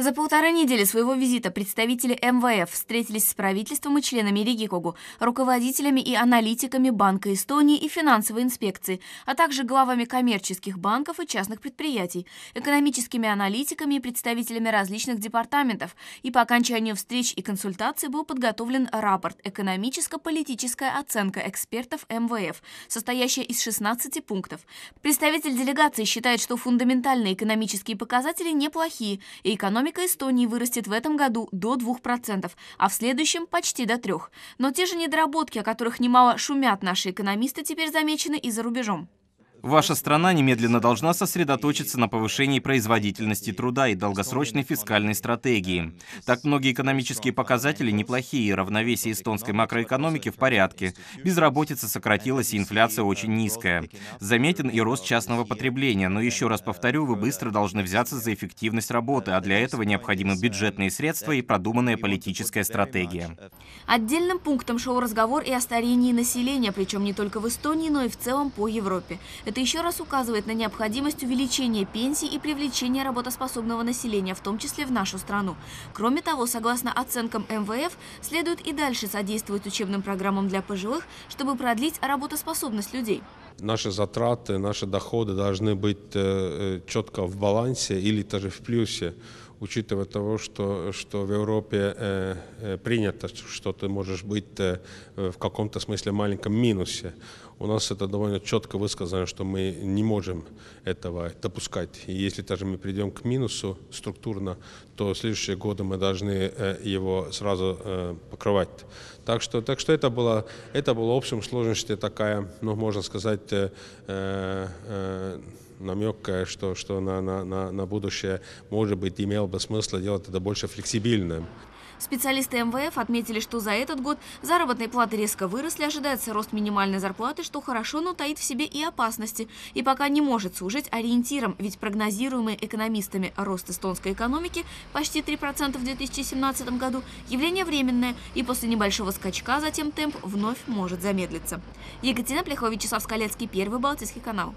За полторы недели своего визита представители МВФ встретились с правительством и членами Ригикогу, руководителями и аналитиками Банка Эстонии и финансовой инспекции, а также главами коммерческих банков и частных предприятий, экономическими аналитиками и представителями различных департаментов. И по окончанию встреч и консультаций был подготовлен рапорт «Экономическо-политическая оценка экспертов МВФ», состоящая из 16 пунктов. Представитель делегации считает, что фундаментальные экономические показатели неплохие, и экономика Экономика Эстонии вырастет в этом году до 2%, а в следующем почти до 3%. Но те же недоработки, о которых немало шумят наши экономисты, теперь замечены и за рубежом. Ваша страна немедленно должна сосредоточиться на повышении производительности труда и долгосрочной фискальной стратегии. Так многие экономические показатели неплохие, равновесие эстонской макроэкономики в порядке, безработица сократилась и инфляция очень низкая. Заметен и рост частного потребления, но еще раз повторю, вы быстро должны взяться за эффективность работы, а для этого необходимы бюджетные средства и продуманная политическая стратегия. Отдельным пунктом шел разговор и о старении населения, причем не только в Эстонии, но и в целом по Европе. Это еще раз указывает на необходимость увеличения пенсий и привлечения работоспособного населения, в том числе в нашу страну. Кроме того, согласно оценкам МВФ, следует и дальше содействовать учебным программам для пожилых, чтобы продлить работоспособность людей. Наши затраты, наши доходы должны быть э, э, четко в балансе или даже в плюсе, учитывая того, что, что в Европе э, принято, что ты можешь быть в каком-то смысле маленьком минусе. У нас это довольно четко высказано, что мы не можем этого допускать. И если даже мы придем к минусу структурно, то в следующие годы мы должны его сразу покрывать. Так что, так что это было, это было в общем сложности такая, ну, можно сказать, et äh, äh, намек, что, что на, на, на, на будущее, может быть, имел бы смысл делать это больше флексибильным. Специалисты МВФ отметили, что за этот год заработные платы резко выросли, ожидается рост минимальной зарплаты, что хорошо, но таит в себе и опасности. И пока не может служить ориентиром, ведь прогнозируемый экономистами рост эстонской экономики почти 3% в 2017 году явление временное, и после небольшого скачка затем темп вновь может замедлиться. Екатерина Плехова, Вячеслав Скалецкий, Первый Балтийский канал.